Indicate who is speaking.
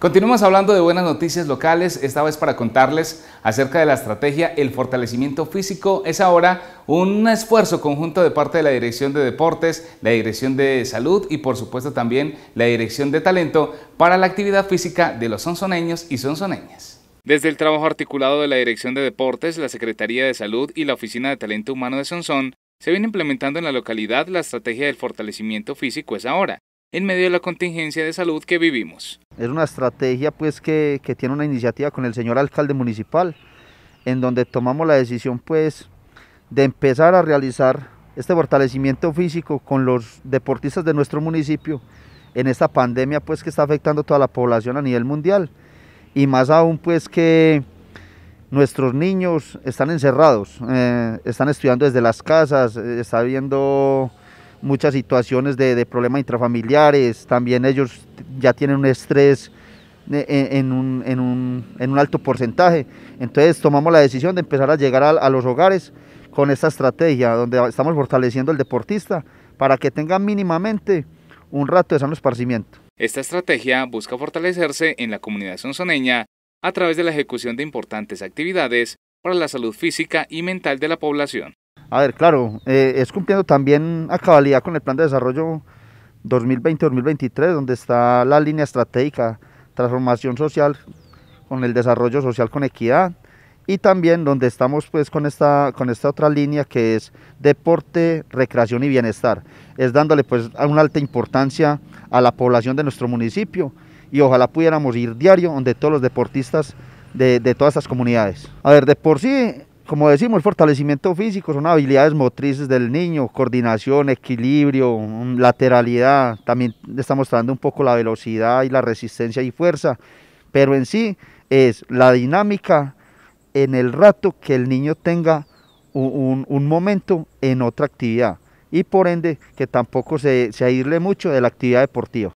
Speaker 1: Continuamos hablando de buenas noticias locales, esta vez para contarles acerca de la estrategia El fortalecimiento físico. Es ahora un esfuerzo conjunto de parte de la Dirección de Deportes, la Dirección de Salud y por supuesto también la Dirección de Talento para la actividad física de los sonsoneños y sonsoneñas. Desde el trabajo articulado de la Dirección de Deportes, la Secretaría de Salud y la Oficina de Talento Humano de Sonson, se viene implementando en la localidad la estrategia del fortalecimiento físico es ahora, en medio de la contingencia de salud que vivimos.
Speaker 2: Es una estrategia pues que, tiene una iniciativa con el señor alcalde municipal, en donde tomamos la decisión pues de empezar a realizar este fortalecimiento físico con los deportistas de nuestro municipio en esta pandemia pues que está afectando a toda la población a nivel mundial y más aún pues que nuestros niños están encerrados, eh, están estudiando desde las casas, eh, está viendo muchas situaciones de, problemas intrafamiliares, también ellos ya tienen un estrés e, e, en un, alto porcentaje. Entonces tomamos la decisión de empezar a llegar a, los hogares con esta estrategia, donde estamos fortaleciendo al deportista para que tenga mínimamente un rato de sano esparcimiento.
Speaker 1: Esta estrategia busca fortalecerse en la comunidad sonzoneña a través de la ejecución de importantes actividades para la salud física y mental de la población.
Speaker 2: A ver, claro, eh, es cumpliendo también a cabalidad con el plan de desarrollo 2020-2023, donde está la línea estratégica, transformación social, con el desarrollo social con equidad, y también donde estamos pues con esta, con esta otra línea que es deporte, recreación y bienestar. Es dándole pues una alta importancia a la población de nuestro municipio y ojalá pudiéramos ir diario donde todos los deportistas de, de todas las comunidades. A ver, de por sí como decimos, el fortalecimiento físico son habilidades motrices del niño, coordinación, equilibrio, lateralidad. También está mostrando un poco la velocidad y la resistencia y fuerza. Pero en sí es la dinámica en el rato que el niño tenga un, momento en otra actividad. Y por ende que tampoco se, se aísle mucho de la actividad deportiva.